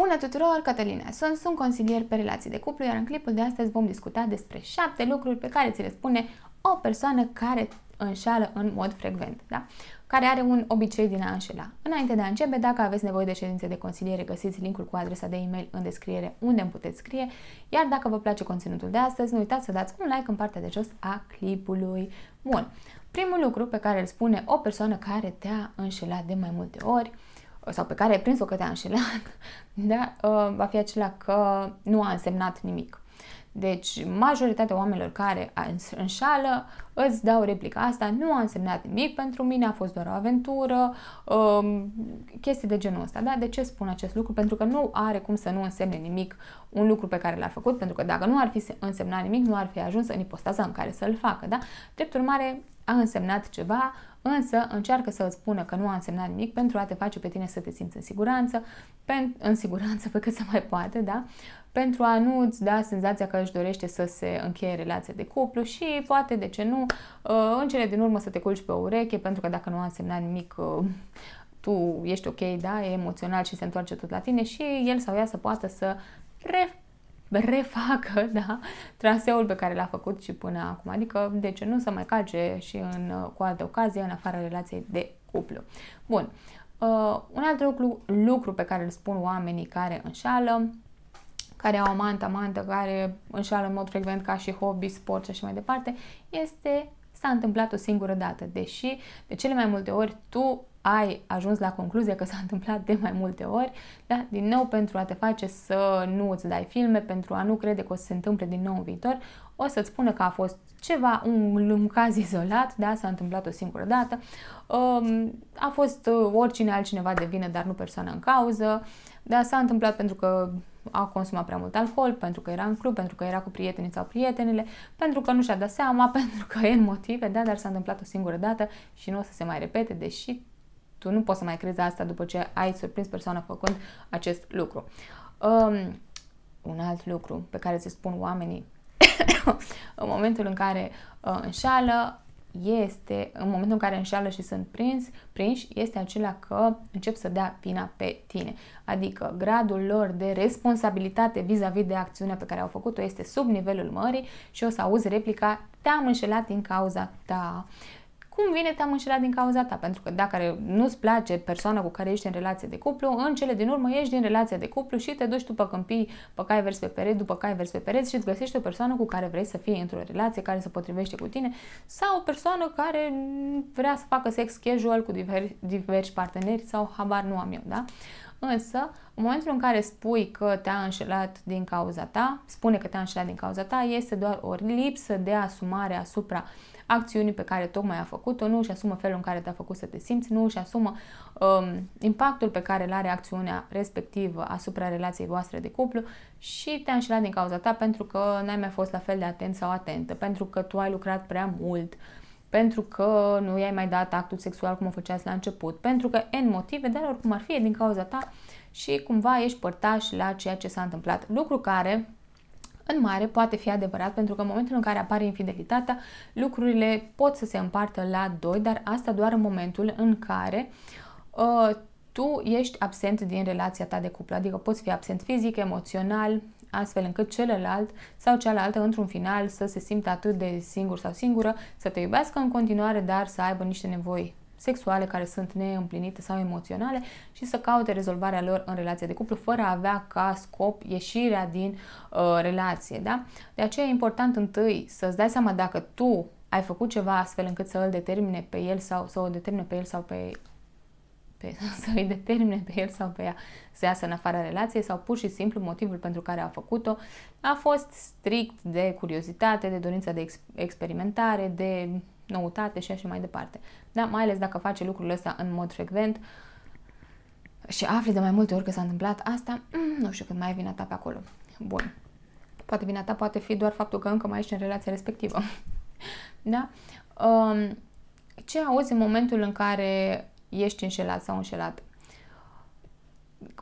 Bună tuturor, Cătălina sunt, sunt consilier pe relații de cuplu, iar în clipul de astăzi vom discuta despre șapte lucruri pe care ți le spune o persoană care înșală în mod frecvent, da? care are un obicei din a înșela. Înainte de a începe, dacă aveți nevoie de ședințe de consiliere, găsiți linkul cu adresa de e-mail în descriere unde îmi puteți scrie, iar dacă vă place conținutul de astăzi, nu uitați să dați un like în partea de jos a clipului. Bun, primul lucru pe care îl spune o persoană care te-a înșelat de mai multe ori, sau pe care ai prins-o că te-a înșelat, da, ă, va fi acela că nu a însemnat nimic. Deci, majoritatea oamenilor care înșală îți dau replica asta, nu a însemnat nimic pentru mine, a fost doar o aventură, um, chestii de genul ăsta. Da? De ce spun acest lucru? Pentru că nu are cum să nu însemne nimic un lucru pe care l-a făcut, pentru că dacă nu ar fi însemnat nimic, nu ar fi ajuns în ipostaza în care să-l facă. Da? Drept urmare, a însemnat ceva, însă încearcă să îți spună că nu a însemnat nimic pentru a te face pe tine să te simți în siguranță, în siguranță pe cât se mai poate, da? pentru a nu îți da senzația că își dorește să se încheie relația de cuplu și poate, de ce nu, uh, în cele din urmă să te culci pe o ureche, pentru că dacă nu a însemnat nimic, uh, tu ești ok, da, e emoțional și se întoarce tot la tine și el sau ea să poată să refacă da, traseul pe care l-a făcut și până acum. Adică, de ce nu să mai calce și în, uh, cu alte ocazie, în afara relației de cuplu. Bun. Uh, un alt lucru, lucru pe care îl spun oamenii care înșală, care au amantă, amantă, care înșală în mod frecvent ca și hobby, sport și așa mai departe, este s-a întâmplat o singură dată, deși de cele mai multe ori tu ai ajuns la concluzia că s-a întâmplat de mai multe ori, da? din nou pentru a te face să nu îți dai filme, pentru a nu crede că o să se întâmple din nou în viitor, o să-ți spună că a fost ceva, un, un caz izolat, da? s-a întâmplat o singură dată, um, a fost uh, oricine altcineva de vină, dar nu persoana în cauză, da? s-a întâmplat pentru că a consumat prea mult alcool, pentru că era în club, pentru că era cu prietenii sau prietenele, pentru că nu și-a dat seama, pentru că e în motive, da, dar s-a întâmplat o singură dată și nu o să se mai repete, deși tu nu poți să mai crezi asta după ce ai surprins persoana făcând acest lucru. Um, un alt lucru pe care se spun oamenii în momentul în care uh, înșală este, în momentul în care înșală și sunt prins, prinși, este acela că încep să dea vina pe tine. Adică gradul lor de responsabilitate vis-a-vis de acțiunea pe care au făcut-o este sub nivelul mării și o să auzi replica te-am înșelat din cauza ta. Uh, cum vine te-am înșelat din cauza ta? Pentru că dacă nu-ți place persoana cu care ești în relație de cuplu, în cele din urmă ești din relație de cuplu și te duci după câmpii, pe cai vers pe pereți, după cai vers pe pereți și îți găsești o persoană cu care vrei să fii într-o relație, care se potrivește cu tine sau o persoană care vrea să facă sex casual cu diver, diversi parteneri sau habar nu am eu, da? Însă, în momentul în care spui că te-a înșelat din cauza ta, spune că te-a înșelat din cauza ta, este doar o lipsă de asumare asupra uh, acțiuni pe care tocmai a făcut-o, nu își asumă felul în care te-a făcut să te simți, nu își asumă um, impactul pe care îl are acțiunea respectivă asupra relației voastre de cuplu și te-a înșelat din cauza ta pentru că n-ai mai fost la fel de atent sau atentă, pentru că tu ai lucrat prea mult, pentru că nu i-ai mai dat actul sexual cum o făceați la început, pentru că N motive, dar oricum ar fi din cauza ta și cumva ești părtaș la ceea ce s-a întâmplat. Lucru care în mare, poate fi adevărat pentru că în momentul în care apare infidelitatea, lucrurile pot să se împartă la doi, dar asta doar în momentul în care uh, tu ești absent din relația ta de cuplu, adică poți fi absent fizic, emoțional, astfel încât celălalt sau cealaltă într-un final să se simtă atât de singur sau singură, să te iubească în continuare, dar să aibă niște nevoi sexuale care sunt neîmplinite sau emoționale și să caute rezolvarea lor în relația de cuplu fără a avea ca scop ieșirea din uh, relație. Da? De aceea e important întâi să-ți dai seama dacă tu ai făcut ceva astfel încât să îl determine pe el sau să o determine pe el sau pe pe, să îi determine pe el sau pe ea să iasă în afara relației sau pur și simplu motivul pentru care a făcut-o a fost strict de curiozitate, de dorința de ex- experimentare, de noutate și așa mai departe. Da? Mai ales dacă face lucrul ăsta în mod frecvent și afli de mai multe ori că s-a întâmplat asta, mm, nu știu când mai e vina ta pe acolo. Bun. Poate vina ta poate fi doar faptul că încă mai ești în relația respectivă. da? Um, ce auzi în momentul în care ești înșelat sau înșelat?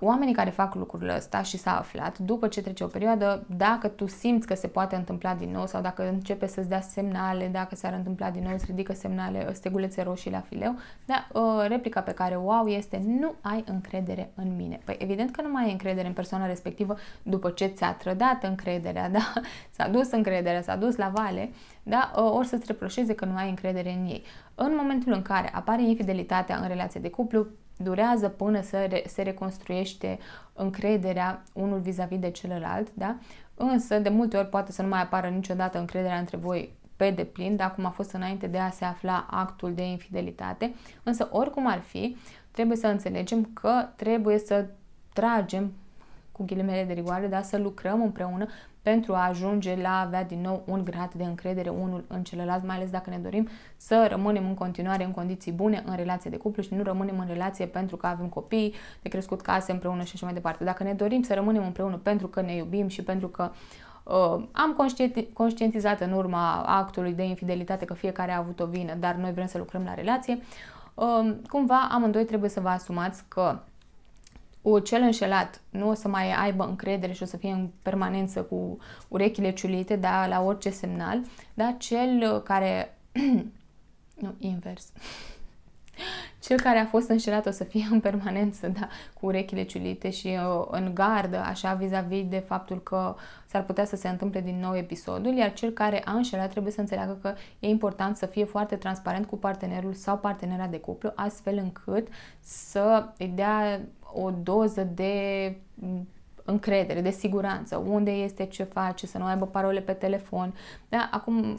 oamenii care fac lucrurile ăsta și s-a aflat, după ce trece o perioadă, dacă tu simți că se poate întâmpla din nou sau dacă începe să-ți dea semnale, dacă s-ar întâmpla din nou, îți ridică semnale, stegulețe roșii la fileu, da, replica pe care o au este nu ai încredere în mine. Păi evident că nu mai ai încredere în persoana respectivă după ce ți-a trădat încrederea, da? S-a dus încrederea, s-a dus la vale, da? Uh, ori să-ți reproșeze că nu ai încredere în ei. În momentul în care apare infidelitatea în relație de cuplu, durează până să re, se reconstruiește încrederea unul vis-a-vis de celălalt, da? Însă, de multe ori poate să nu mai apară niciodată încrederea între voi pe deplin, da, cum a fost înainte de a se afla actul de infidelitate, însă oricum ar fi, trebuie să înțelegem că trebuie să tragem cu ghilimele de rigoare, dar să lucrăm împreună pentru a ajunge la a avea din nou un grad de încredere unul în celălalt, mai ales dacă ne dorim să rămânem în continuare în condiții bune în relație de cuplu și nu rămânem în relație pentru că avem copii, de crescut case împreună și așa mai departe. Dacă ne dorim să rămânem împreună pentru că ne iubim și pentru că Uh, am conștientizat în urma actului de infidelitate că fiecare a avut o vină, dar noi vrem să lucrăm la relație. Uh, cumva amândoi trebuie să vă asumați că o, cel înșelat nu o să mai aibă încredere și o să fie în permanență cu urechile ciulite, da, la orice semnal, dar cel care... nu, invers. Cel care a fost înșelat o să fie în permanență, da, cu urechile ciulite și uh, în gardă, așa vis-a-vis -vis de faptul că s-ar putea să se întâmple din nou episodul, iar cel care a înșelat trebuie să înțeleagă că e important să fie foarte transparent cu partenerul sau partenera de cuplu, astfel încât să îi dea o doză de încredere, de siguranță, unde este, ce face, să nu aibă parole pe telefon. Da? Acum,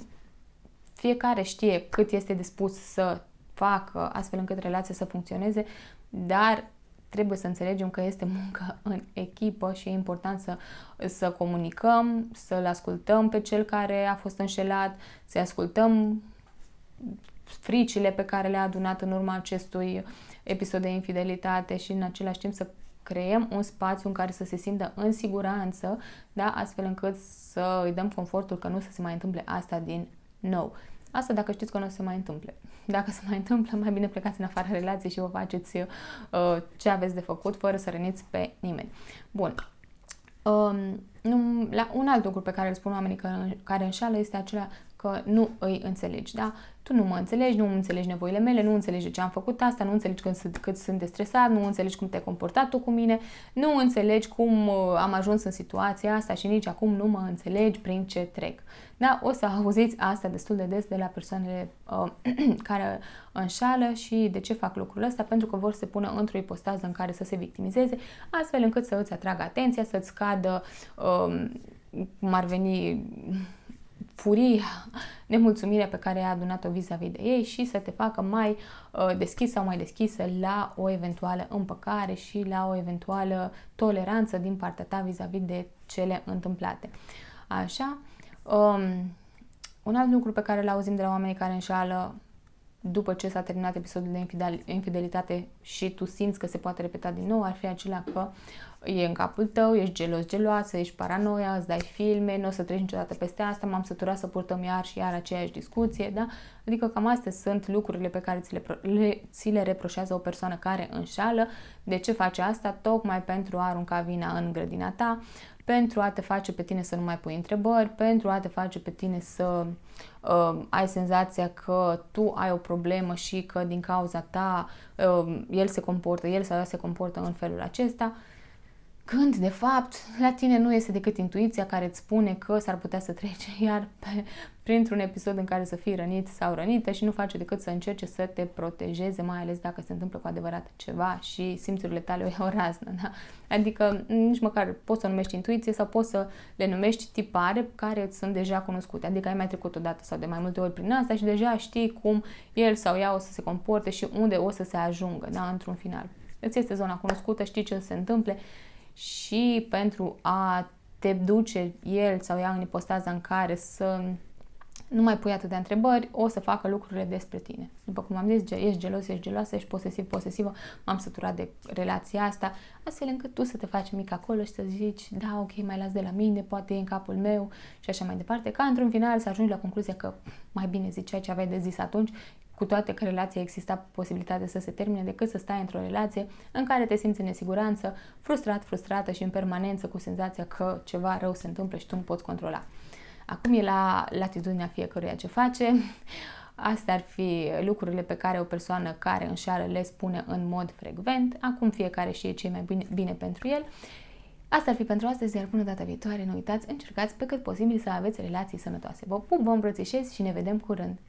fiecare știe cât este dispus să facă astfel încât relația să funcționeze, dar trebuie să înțelegem că este muncă în echipă și e important să, să comunicăm, să-l ascultăm pe cel care a fost înșelat, să-i ascultăm fricile pe care le-a adunat în urma acestui episod de infidelitate și în același timp să creăm un spațiu în care să se simtă în siguranță, da? astfel încât să îi dăm confortul că nu să se mai întâmple asta din nou. Asta dacă știți că nu o să se mai întâmple. Dacă se mai întâmplă, mai bine plecați în afara relației și vă faceți uh, ce aveți de făcut fără să răniți pe nimeni. Bun. Um, la un alt lucru pe care îl spun oamenii că, care înșală este acela că nu îi înțelegi, da? Tu nu mă înțelegi, nu înțelegi nevoile mele, nu înțelegi de ce am făcut asta, nu înțelegi când sunt, cât sunt de stresat, nu înțelegi cum te-ai comportat tu cu mine, nu înțelegi cum uh, am ajuns în situația asta și nici acum nu mă înțelegi prin ce trec. Da? O să auziți asta destul de des de la persoanele uh, care înșală și de ce fac lucrul ăsta, pentru că vor să se pună într-o ipostază în care să se victimizeze, astfel încât să îți atragă atenția, să-ți scadă uh, cum ar veni furia, nemulțumirea pe care ai adunat-o vis-a-vis de ei și să te facă mai uh, deschis sau mai deschisă la o eventuală împăcare și la o eventuală toleranță din partea ta vis-a-vis de cele întâmplate. Așa, um, un alt lucru pe care îl auzim de la oamenii care înșală după ce s-a terminat episodul de infidelitate și tu simți că se poate repeta din nou, ar fi acela că e în capul tău, ești gelos, geloasă, ești paranoia, îți dai filme, nu o să treci niciodată peste asta, m-am săturat să purtăm iar și iar aceeași discuție, da? Adică cam astea sunt lucrurile pe care ți le, le, ți le reproșează o persoană care înșală. De ce face asta? Tocmai pentru a arunca vina în grădina ta, pentru a te face pe tine să nu mai pui întrebări, pentru a te face pe tine să uh, ai senzația că tu ai o problemă și că din cauza ta uh, el se comportă, el sau ea se comportă în felul acesta. Uh, când, de fapt, la tine nu este decât intuiția care îți spune că s-ar putea să trece iar pe, printr-un episod în care să fii rănit sau rănită și nu face decât să încerce să te protejeze, mai ales dacă se întâmplă cu adevărat ceva și simțurile tale o iau raznă. Da? Adică nici măcar poți să o numești intuiție sau poți să le numești tipare care îți sunt deja cunoscute. Adică ai mai trecut o dată sau de mai multe ori prin asta și deja știi cum el sau ea o să se comporte și unde o să se ajungă da? într-un final. Îți este zona cunoscută, știi ce se întâmple și pentru a te duce el sau ea în ipostaza în care să nu mai pui atâtea întrebări, o să facă lucrurile despre tine. După cum am zis, ești gelos, ești geloasă, ești posesiv, posesivă, m-am săturat de relația asta, astfel încât tu să te faci mic acolo și să zici, da, ok, mai las de la mine, poate e în capul meu și așa mai departe, ca într-un final să ajungi la concluzia că mai bine ziceai ce aveai de zis atunci, cu toate că relația exista posibilitatea să se termine, decât să stai într-o relație în care te simți în nesiguranță, frustrat, frustrată și în permanență cu senzația că ceva rău se întâmplă și tu nu poți controla. Acum e la latitudinea fiecăruia ce face. Astea ar fi lucrurile pe care o persoană care înșală le spune în mod frecvent. Acum fiecare știe ce e mai bine, bine pentru el. Asta ar fi pentru astăzi, iar până data viitoare, nu uitați, încercați pe cât posibil să aveți relații sănătoase. Vă pup, vă îmbrățișez și ne vedem curând!